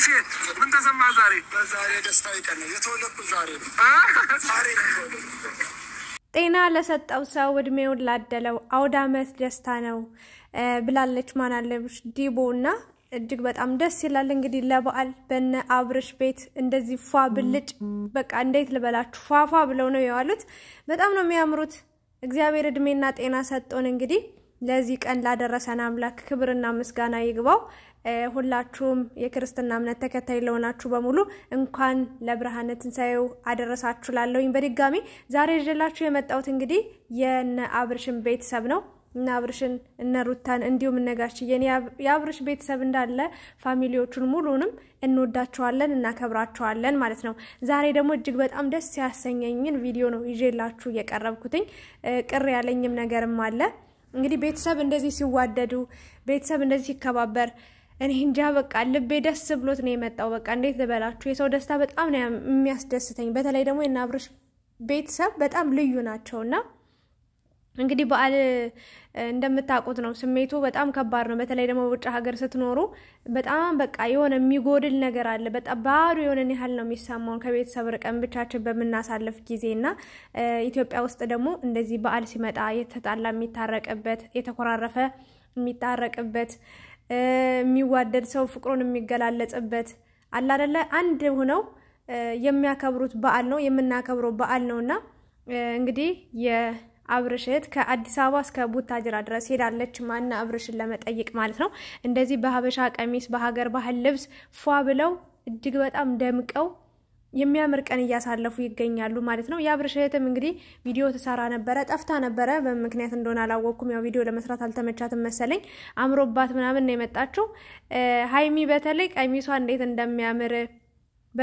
ጋሼ ምን ተሰማ ዛሬ? ደስታ ይቀን ዛሬ ነው። ዛሬ ጤና ለሰጠው ሰው እድሜውን ላደለው አውደ ዓመት ደስታ ነው ብላለች። ማናለብሽ ዲቦ እና እጅግ በጣም ደስ ይላል። እንግዲህ ለበዓል በነ አብርሽ ቤት እንደዚህ ፏ ብልጭ በቃ እንዴት ልበላችሁ ፏፏ ብለው ነው የዋሉት። በጣም ነው የሚያምሩት። እግዚአብሔር እድሜና ጤና ሰጠውን እንግዲህ ለዚህ ቀን ላደረሰን አምላክ ክብርና ምስጋና ይግባው። ሁላችሁም የክርስትና እምነት ተከታይ ለሆናችሁ በሙሉ እንኳን ለብርሃነ ትንሣኤው አደረሳችሁ ላለውኝ በድጋሚ ዛሬ ይዤላችሁ የመጣሁት እንግዲህ የነ አብርሽን ቤተሰብ ነው። እነ አብርሽን እነ ሩታን እንዲሁም እነጋሽዬን የአብርሽ ቤተሰብ እንዳለ ፋሚሊዎቹን ሙሉንም እንወዳቸዋለን እናከብራቸዋለን ማለት ነው። ዛሬ ደግሞ እጅግ በጣም ደስ ያሰኘኝን ቪዲዮ ነው ይዤላችሁ የቀረብኩትኝ። ቅር ያለኝም ነገርም አለ። እንግዲህ ቤተሰብ እንደዚህ ሲዋደዱ፣ ቤተሰብ እንደዚህ ሲከባበር እኔ እንጃ በቃ ልቤ ደስ ብሎት ነው የመጣው። በቃ እንዴት ልበላችሁ፣ የሰው ደስታ በጣም ነው የሚያስደስተኝ። በተለይ ደግሞ የናብርሽ ቤተሰብ በጣም ልዩ ናቸው እና እንግዲህ በዓል እንደምታውቁት ነው ስሜቱ በጣም ከባድ ነው። በተለይ ደግሞ ውጭ ሀገር ስትኖሩ በጣም በቃ የሆነ የሚጎድል ነገር አለ። በጣም ባዶ የሆነን ያህል ነው የሚሰማውን ከቤተሰብ ርቀን ብቻችን በምናሳልፍ ጊዜ እና ኢትዮጵያ ውስጥ ደግሞ እንደዚህ በዓል ሲመጣ የተጣላ የሚታረቅበት የተኮራረፈ የሚታረቅበት የሚዋደድ ሰው ፍቅሩን የሚገላለጽበት አለ አደለ አንድ ሆነው የሚያከብሩት በዓል ነው የምናከብረው በዓል ነው እና እንግዲህ አብርሽ እህት ከአዲስ አበባ እስከ ቡታጅራ ድረስ ሄዳለች። ማና አብርሽን ለመጠየቅ ማለት ነው። እንደዚህ በሀበሻ ቀሚስ በሀገር ባህል ልብስ ፏ ብለው እጅግ በጣም ደምቀው የሚያምር ቀን እያሳለፉ ይገኛሉ ማለት ነው። የአብርሽ እህትም እንግዲህ ቪዲዮ ትሰራ ነበረ፣ ጠፍታ ነበረ። በምክንያት እንደሆነ አላወቅኩም። ያው ቪዲዮ ለመስራት አልተመቻትም መሰለኝ፣ አምሮባት ምናምን ነው የመጣችው። ሀይሚ በተለይ ቀሚሷ እንዴት እንደሚያምር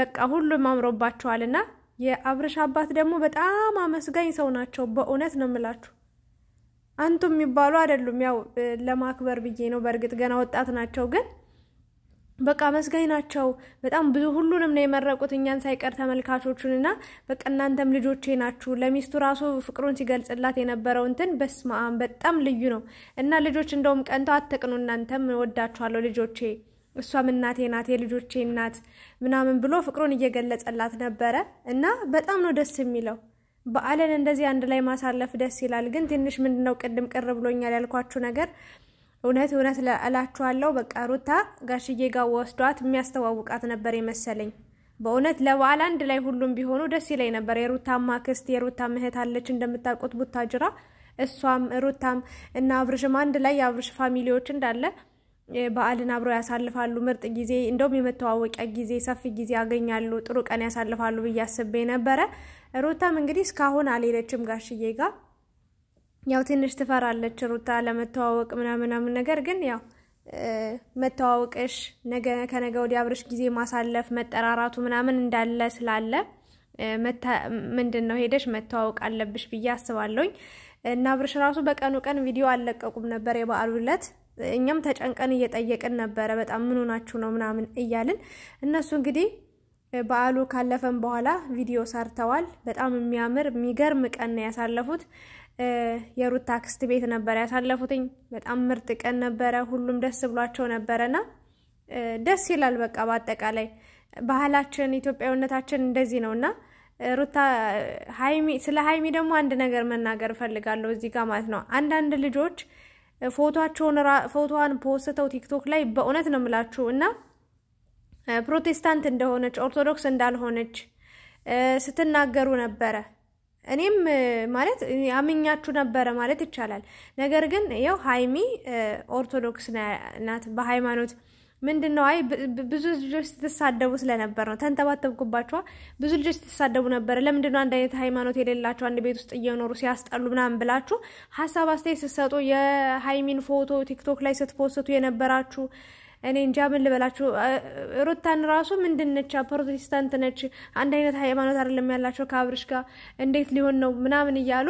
በቃ ሁሉም አምሮባቸዋልና የአብርሽ አባት ደግሞ በጣም አመስጋኝ ሰው ናቸው። በእውነት ነው የምላችሁ። አንቱ የሚባሉ አይደሉም። ያው ለማክበር ብዬ ነው። በእርግጥ ገና ወጣት ናቸው ግን በቃ መስጋኝ ናቸው። በጣም ብዙ ሁሉንም ነው የመረቁት እኛን ሳይቀር ተመልካቾቹን እና በቃ እናንተም ልጆቼ ናችሁ። ለሚስቱ ራሱ ፍቅሩን ሲገልጽላት የነበረው እንትን በስመ አብ በጣም ልዩ ነው እና ልጆች እንደውም ቀንተው አትቅኑ፣ እናንተም ወዳችኋለሁ ልጆቼ፣ እሷም እናቴ ናት የልጆቼ እናት ምናምን ብሎ ፍቅሩን እየገለጸላት ነበረ እና በጣም ነው ደስ የሚለው። በዓልን እንደዚህ አንድ ላይ ማሳለፍ ደስ ይላል። ግን ትንሽ ምንድነው ቅድም ቅር ብሎኛል ያልኳችሁ ነገር እውነት እውነት እላችኋለሁ በቃ ሩታ ጋሽዬ ጋር ወስዷት የሚያስተዋውቃት ነበር የመሰለኝ። በእውነት ለበዓል አንድ ላይ ሁሉም ቢሆኑ ደስ ይለኝ ነበር። የሩታ ማክስት የሩታ እህት አለች እንደምታውቁት ቡታጅራ፣ እሷም ሩታም እና አብርሽም አንድ ላይ የአብርሽ ፋሚሊዎች እንዳለ በዓልን አብረው ያሳልፋሉ። ምርጥ ጊዜ እንደውም የመተዋወቂያ ጊዜ ሰፊ ጊዜ ያገኛሉ። ጥሩ ቀን ያሳልፋሉ ብዬ አስቤ ነበረ። ሩታም እንግዲህ እስካሁን አልሄደችም ጋሽዬ ጋር ያው ትንሽ ትፈራለች ሩታ ለመተዋወቅ ምናምናምን ነገር ግን ያው መተዋወቅሽ ነገ ከነገ ወዲያ አብረሽ ጊዜ ማሳለፍ መጠራራቱ ምናምን እንዳለ ስላለ ምንድን ነው ሄደሽ መተዋወቅ አለብሽ ብዬ አስባለሁኝ። እና አብርሽ ራሱ በቀኑ ቀን ቪዲዮ አልለቀቁም ነበር የበዓሉ ዕለት። እኛም ተጨንቀን እየጠየቅን ነበረ፣ በጣም ምን ሆናችሁ ነው ምናምን እያልን እነሱ እንግዲህ በዓሉ ካለፈን በኋላ ቪዲዮ ሰርተዋል። በጣም የሚያምር የሚገርም ቀን ነው ያሳለፉት። የሩታ ክስት ቤት ነበር ያሳለፉትኝ። በጣም ምርጥ ቀን ነበረ። ሁሉም ደስ ብሏቸው ነበረና ደስ ይላል። በቃ በአጠቃላይ ባህላችን ኢትዮጵያዊነታችን እንደዚህ ነው እና ሩታ ሀይሚ ስለ ሀይሚ ደግሞ አንድ ነገር መናገር እፈልጋለሁ እዚህ ጋር ማለት ነው። አንዳንድ ልጆች ፎቶቸውን ፎቶዋን ፖስተው ቲክቶክ ላይ በእውነት ነው የምላችሁ እና ፕሮቴስታንት እንደሆነች ኦርቶዶክስ እንዳልሆነች ስትናገሩ ነበረ። እኔም ማለት አምኛችሁ ነበረ ማለት ይቻላል። ነገር ግን ያው ሀይሚ ኦርቶዶክስ ናት በሃይማኖት ምንድን ነው አይ ብዙ ልጆች ስትሳደቡ ስለነበር ነው ተንተባተብኩባቸዋ። ብዙ ልጆች ስትሳደቡ ነበረ። ለምንድን ነው አንድ አይነት ሃይማኖት የሌላቸው አንድ ቤት ውስጥ እየኖሩ ሲያስጠሉ ምናምን ብላችሁ ሀሳብ አስተያየት ስትሰጡ የሀይሚን ፎቶ ቲክቶክ ላይ ስትፖስቱ የነበራችሁ እኔ እንጃ ምን ልበላችሁ። ሩታን ራሱ ምንድን ነች? ፕሮቴስታንት ነች። አንድ አይነት ሃይማኖት አይደለም ያላቸው ከአብርሽ ጋር እንዴት ሊሆን ነው ምናምን እያሉ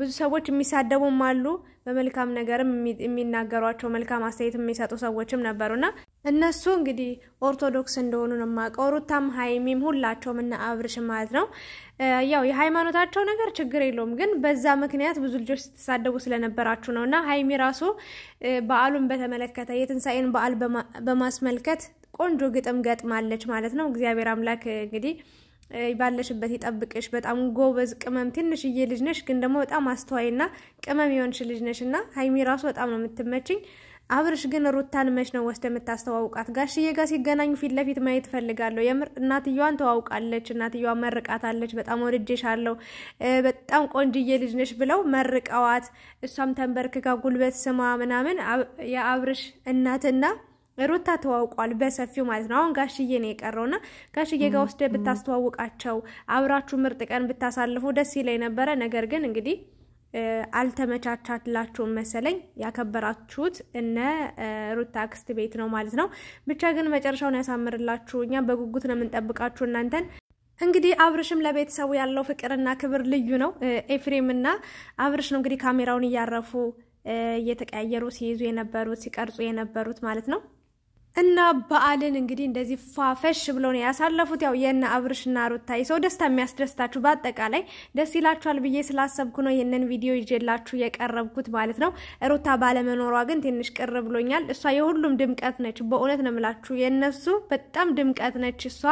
ብዙ ሰዎች የሚሳደቡም አሉ። በመልካም ነገርም የሚናገሯቸው መልካም አስተያየት የሚሰጡ ሰዎችም ነበሩና እነሱ እንግዲህ ኦርቶዶክስ እንደሆኑ ነው የማውቀው። ሩታም ሀይሚም ሁላቸውም እና አብርሽ ማለት ነው። ያው የሃይማኖታቸው ነገር ችግር የለውም፣ ግን በዛ ምክንያት ብዙ ልጆች ስትሳደቡ ስለነበራችሁ ነው እና ሀይሚ ራሱ በዓሉን በተመለከተ የትንሣኤን በዓል በማስመልከት ቆንጆ ግጥም ገጥማለች ማለት ነው። እግዚአብሔር አምላክ እንግዲህ ባለሽበት ይጠብቅሽ። በጣም ጎበዝ ቅመም ትንሽዬ ልጅ ነሽ፣ ግን ደግሞ በጣም አስተዋይና ቅመም የሆንሽ ልጅ ነሽ እና ሀይሚ ራሱ በጣም ነው የምትመችኝ። አብርሽ ግን ሩታን መች ነው ወስደ የምታስተዋውቃት? ጋሽዬ ጋር ሲገናኙ ፊት ለፊት ማየት ፈልጋለሁ። የምር እናትየዋን ተዋውቃለች፣ እናትየዋ መርቃታለች። በጣም ወድጄሻለሁ፣ በጣም ቆንጅዬ ልጅ ነሽ ብለው መርቀዋት፣ እሷም ተንበርክካ ጉልበት ስማ ምናምን የአብርሽ እናትና ሩታ ተዋውቋል በሰፊው ማለት ነው። አሁን ጋሽዬ ነው እና ጋሽዬ ጋር ወስደ ብታስተዋውቃቸው አብራችሁ ምርጥ ቀን ብታሳልፉ ደስ ይለኝ ነበረ። ነገር ግን እንግዲህ አልተመቻቻላችሁም መሰለኝ። ያከበራችሁት እነ ሩታ አክስት ቤት ነው ማለት ነው። ብቻ ግን መጨረሻውን ያሳምርላችሁ። እኛ በጉጉት ነው የምንጠብቃችሁ እናንተን እንግዲህ አብርሽም ለቤተሰቡ ያለው ፍቅርና ክብር ልዩ ነው። ኤፍሬም እና አብርሽ ነው እንግዲህ ካሜራውን እያረፉ እየተቀያየሩ ሲይዙ የነበሩት ሲቀርጹ የነበሩት ማለት ነው። እና በዓልን እንግዲህ እንደዚህ ፋፈሽ ብሎ ነው ያሳለፉት። ያው የነ አብርሽና ሩታ ሰው ደስታ የሚያስደስታችሁ በአጠቃላይ ደስ ይላችኋል ብዬ ስላሰብኩ ነው ይህንን ቪዲዮ ይዤላችሁ የቀረብኩት ማለት ነው። ሩታ ባለመኖሯ ግን ትንሽ ቅር ብሎኛል። እሷ የሁሉም ድምቀት ነች። በእውነት ነው የምላችሁ የእነሱ በጣም ድምቀት ነች። እሷ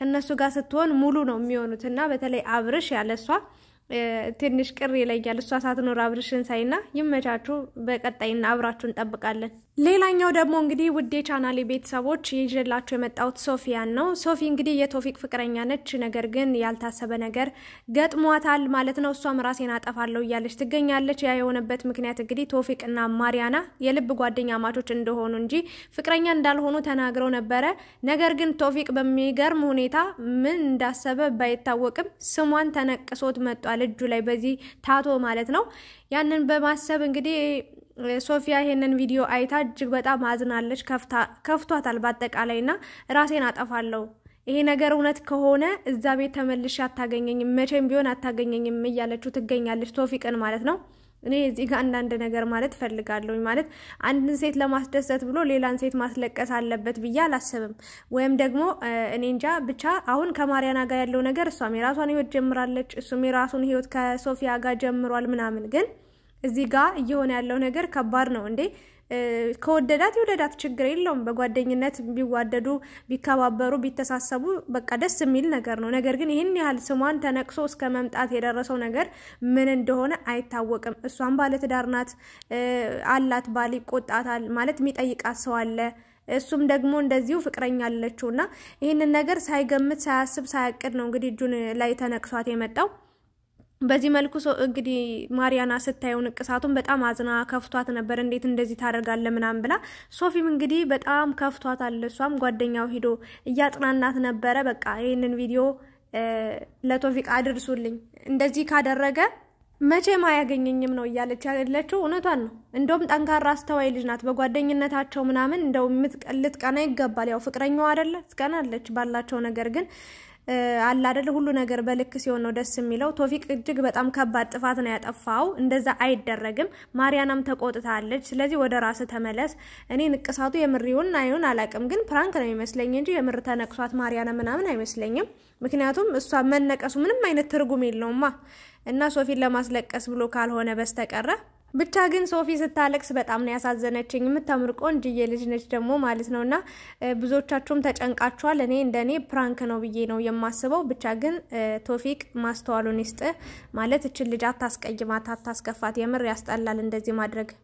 ከእነሱ ጋር ስትሆን ሙሉ ነው የሚሆኑት እና በተለይ አብርሽ ያለ እሷ ትንሽ ቅር ይለኛል። እሷ ሳትኖር አብርሽን ሳይና ይመቻችሁ። በቀጣይና አብራችሁ እንጠብቃለን። ሌላኛው ደግሞ እንግዲህ ውዴ የቻናሌ ቤተሰቦች ይዤላችሁ የመጣሁት ሶፊያን ነው። ሶፊ እንግዲህ የቶፊቅ ፍቅረኛ ነች። ነገር ግን ያልታሰበ ነገር ገጥሟታል ማለት ነው። እሷም ራሴን አጠፋለሁ እያለች ትገኛለች። ያ የሆነበት ምክንያት እንግዲህ ቶፊቅና ማሪያና የልብ ጓደኛ ማቾች እንደሆኑ እንጂ ፍቅረኛ እንዳልሆኑ ተናግረው ነበረ። ነገር ግን ቶፊቅ በሚገርም ሁኔታ ምን እንዳሰበ ባይታወቅም ስሟን ተነቅሶት መጧል እጁ ላይ በዚህ ታቶ ማለት ነው። ያንን በማሰብ እንግዲህ ሶፊያ ይሄንን ቪዲዮ አይታ እጅግ በጣም አዝናለች፣ ከፍቷታል። በአጠቃላይ ና ራሴን አጠፋለሁ ይሄ ነገር እውነት ከሆነ እዛ ቤት ተመልሼ አታገኘኝም፣ መቼም ቢሆን አታገኘኝም እያለችው ትገኛለች። ቶፊቅን ማለት ነው። እኔ እዚህ ጋር አንዳንድ ነገር ማለት እፈልጋለሁ። ማለት አንድን ሴት ለማስደሰት ብሎ ሌላን ሴት ማስለቀስ አለበት ብዬ አላስብም። ወይም ደግሞ እኔ እንጃ ብቻ አሁን ከማርያና ጋር ያለው ነገር እሷም የራሷን ህይወት ጀምራለች፣ እሱም የራሱን ህይወት ከሶፊያ ጋር ጀምሯል ምናምን ግን እዚህ ጋር እየሆነ ያለው ነገር ከባድ ነው እንዴ። ከወደዳት የወደዳት ችግር የለውም። በጓደኝነት ቢዋደዱ ቢከባበሩ ቢተሳሰቡ በቃ ደስ የሚል ነገር ነው። ነገር ግን ይህን ያህል ስሟን ተነቅሶ እስከ መምጣት የደረሰው ነገር ምን እንደሆነ አይታወቅም። እሷም ባለትዳር ናት፣ አላት ባል ይቆጣታል ማለት የሚጠይቃት ሰው አለ። እሱም ደግሞ እንደዚሁ ፍቅረኛ አለችው እና ይህንን ነገር ሳይገምት ሳያስብ ሳያቅድ ነው እንግዲህ እጁን ላይ ተነቅሷት የመጣው። በዚህ መልኩ ሰው እንግዲህ ማሪያና ስታየው ንቅሳቱን በጣም አዝና ከፍቷት ነበር። እንዴት እንደዚህ ታደርጋለ ምናምን ብላ ሶፊም እንግዲህ በጣም ከፍቷት አለ እሷም ጓደኛው ሂዶ እያጽናናት ነበረ። በቃ ይህንን ቪዲዮ ለቶፊቅ አድርሱልኝ፣ እንደዚህ ካደረገ መቼም አያገኘኝም ነው እያለች ያለችው። እውነቷን ነው። እንደውም ጠንካራ አስተዋይ ልጅ ናት። በጓደኝነታቸው ምናምን እንደው ልትቀና ይገባል። ያው ፍቅረኛው አደለ ትቀናለች ባላቸው ነገር ግን አለ አይደል? ሁሉ ነገር በልክ ሲሆን ነው ደስ የሚለው። ቶፊቅ እጅግ በጣም ከባድ ጥፋት ነው ያጠፋው። እንደዛ አይደረግም። ማሪያናም ተቆጥታለች። ስለዚህ ወደ ራስ ተመለስ። እኔ ንቅሳቱ የምሪውን አይሁን አላቅም፣ ግን ፕራንክ ነው ይመስለኝ እንጂ የምር ተነቅሷት ማርያና ምናምን አይመስለኝም። ምክንያቱም እሷ መነቀሱ ምንም አይነት ትርጉም የለውማ እና ሶፊን ለማስለቀስ ብሎ ካልሆነ በስተቀረ ብቻ ግን ሶፊ ስታለቅስ በጣም ነው ያሳዘነችኝ። የምታምር ቆንጅዬ ልጅ ነች ደግሞ ማለት ነው እና ብዙዎቻችሁም ተጨንቃችኋል። እኔ እንደኔ ፕራንክ ነው ብዬ ነው የማስበው። ብቻ ግን ቶፊቅ ማስተዋሉን ይስጥ ማለት እችን ልጅ አታስቀይማት፣ አታስከፋት። የምር ያስጠላል እንደዚህ ማድረግ።